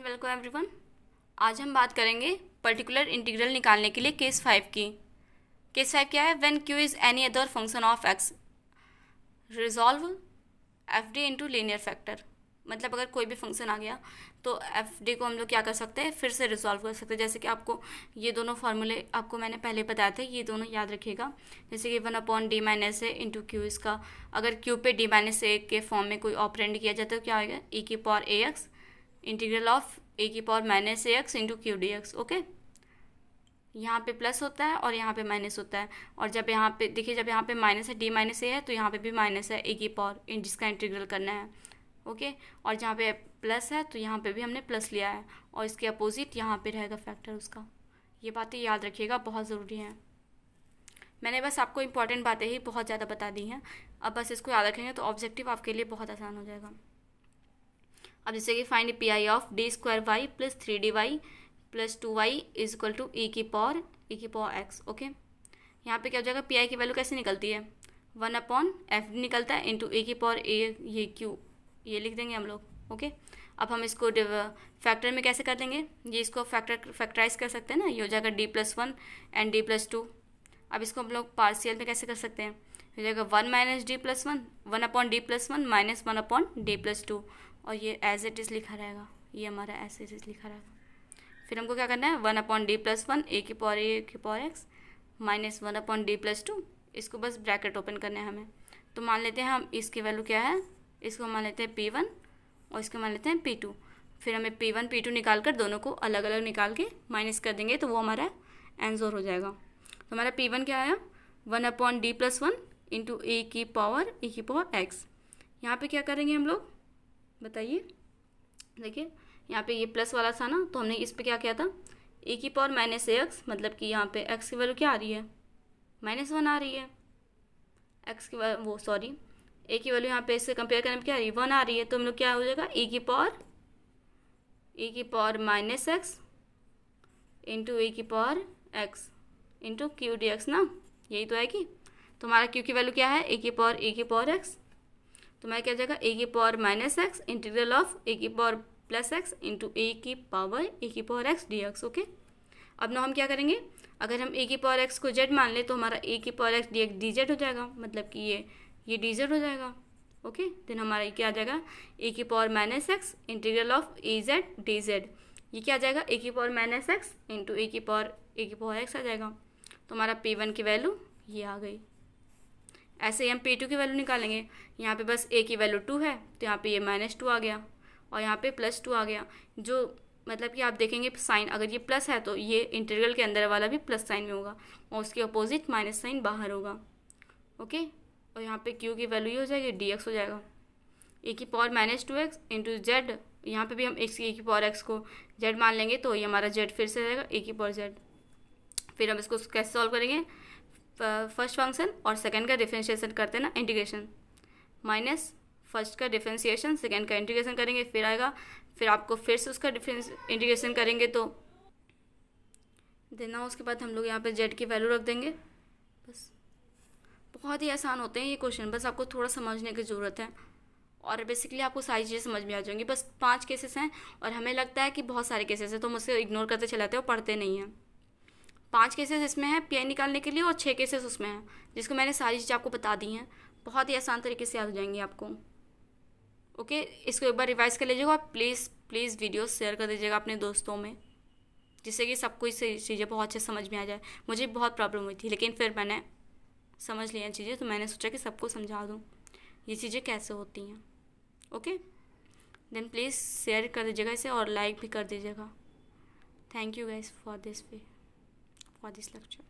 and welcome everyone आज हम बात करेंगे पर्टिकुलर इंटीग्रल निकालने के लिए केस फाइव की केस फाइव क्या है when Q is any other function of X resolve F D into linear factor मतलब अगर कोई भी फंक्शन आ गया तो एफ डी को हम लोग क्या कर सकते हैं फिर से रिजॉल्व कर सकते हैं जैसे कि आपको ये दोनों फार्मूले आपको मैंने पहले बताए थे ये दोनों याद रखिएगा जैसे कि one upon D minus A into Q इसका अगर क्यू पे डी माइनस ए के फॉर्म में कोई ऑपरेंड किया जाता है तो क्या होगा ई e की power A X integral of A की power minus A X into Q D X okay यहाँ पे प्लस होता है और यहाँ पे माइनस होता है और जब यहाँ पे देखिए जब यहाँ पे माइनस है डी माइनस ए है तो यहाँ पे भी माइनस है ए की पावर जिसका इंटीग्रल करना है ओके और जहाँ पे प्लस है तो यहाँ पे भी हमने प्लस लिया है और इसके अपोजिट यहाँ पे रहेगा फैक्टर उसका ये बातें याद रखिएगा बहुत ज़रूरी हैं मैंने बस आपको इंपॉर्टेंट बातें ही बहुत ज़्यादा बता दी हैं अब बस इसको याद रखेंगे तो ऑब्जेक्टिव आपके लिए बहुत आसान हो जाएगा अब जैसे कि find P I of D square Y plus three D Y plus two Y is equal to e की पावर ई e की पावर एक्स ओके यहाँ पे क्या हो जाएगा पी आई की वैल्यू कैसे निकलती है वन अपॉन एफ डी निकलता है इंटू ए e की पावर ए ये क्यू ये लिख देंगे हम लोग ओके अब हम इसको फैक्टर में कैसे कर देंगे ये इसको फैक्टर फैक्टराइज कर सकते हैं ना ये हो जाएगा D plus one and D plus two अब इसको हम लोग पार्सियल में कैसे कर सकते हैं हो जाएगा one minus D plus one one upon D plus one minus one upon D plus two और ये एज इट इज़ लिखा रहेगा ये हमारा एज इट इज़ लिखा रहेगा फिर हमको क्या करना है one upon D plus one A की पॉर ए की power X minus one upon D plus two इसको बस ब्रैकेट ओपन करना है हमें तो मान लेते हैं हम इसकी वैल्यू क्या है इसको मान लेते हैं पी वन और इसको मान लेते हैं पी टू फिर हमें पी वन पी टू निकाल कर दोनों को अलग अलग निकाल के माइनस कर देंगे तो वो हमारा एंजोर हो जाएगा तो हमारा पी वन क्या आया one upon D plus one into A की पावर ए की पावर एक्स यहाँ पे क्या करेंगे हम लोग बताइए देखिए यहाँ पे ये प्लस वाला था ना तो हमने इस पे क्या किया था ए की पावर माइनस एक्स मतलब कि यहाँ पे एक्स की वैल्यू क्या आ रही है माइनस वन आ रही है एक्स की वो सॉरी ए की वैल्यू यहाँ पे इससे कंपेयर करने में क्या आ रही है वन आ रही है तो हम लोग क्या हो जाएगा ए की पावर ए की power minus X into A की power X into Q D X ना यही तो आएगी तो हमारा क्यू की वैल्यू क्या है ए की पावर ए की पावर एक्स तो हमारा क्या जाएगा ए की power minus X integral of A की power plus X into A की पावर ए की power X D X okay अब ना हम क्या करेंगे अगर हम ए की पावर एक्स को जेड मान लें तो हमारा ए की power X D X D Z हो जाएगा मतलब कि ये ये डी जेड हो जाएगा ओके देन हमारा ये क्या आ जाएगा ए की power minus X integral of A Z D Z ये क्या आ जाएगा ए की power minus X into A की पावर ए की पावर एक्स आ जाएगा तो हमारा पी वन की वैल्यू ये आ गई ऐसे ही हम पी टू की वैल्यू निकालेंगे यहाँ पे बस ए की वैल्यू टू है तो यहाँ पे ये माइनस टू आ गया और यहाँ पे प्लस टू आ गया जो मतलब कि आप देखेंगे साइन अगर ये प्लस है तो ये इंटीग्रल के अंदर वाला भी प्लस साइन में होगा और उसके अपोजिट माइनस साइन बाहर होगा ओके और यहाँ पे क्यू की वैल्यू हो जाएगी डी एक्स हो जाएगा ए की power minus two X into Z यहाँ पर भी हम एक्स ए की पावर एक्स को जेड मान लेंगे तो ये हमारा जेड फिर से रहेगा ए की पावर जेड फिर हम इसको कैसे सॉल्व करेंगे फर्स्ट फंक्शन और सेकेंड का डिफ्रेंशिएशन करते हैं ना इंटीग्रेशन माइनस फर्स्ट का डिफ्रेंशिएशन सेकेंड का इंटीग्रेशन करेंगे फिर आएगा फिर आपको फिर से उसका डिफ्रेंस इंटीग्रेशन करेंगे तो देना उसके बाद हम लोग यहाँ पर जेड की वैल्यू रख देंगे बस बहुत ही आसान होते हैं ये क्वेश्चन बस आपको थोड़ा समझने की ज़रूरत है और बेसिकली आपको सारी चीज़ें समझ में आ जाएंगी बस पांच केसेस हैं और हमें लगता है कि बहुत सारे केसेस हैं तो हम उसे इग्नोर करते चलाते हैं और पढ़ते नहीं हैं पाँच केसेस इसमें हैं पीआई निकालने के लिए और छः केसेस उसमें हैं जिसको मैंने सारी चीज़ें आपको बता दी हैं बहुत ही आसान तरीके से याद हो जाएंगी आपको ओके इसको एक बार रिवाइज़ कर लीजिएगा और प्लीज़ प्लीज़ वीडियो शेयर कर दीजिएगा अपने दोस्तों में जिससे कि सबको इस चीज़ें बहुत अच्छे समझ में आ जाए मुझे बहुत प्रॉब्लम हुई थी लेकिन फिर मैंने समझ लिया चीज़ें तो मैंने सोचा कि सबको समझा दूँ ये चीज़ें कैसे होती हैं ओके देन प्लीज़ शेयर कर दीजिएगा इसे और लाइक भी कर दीजिएगा thank you guys for this way for this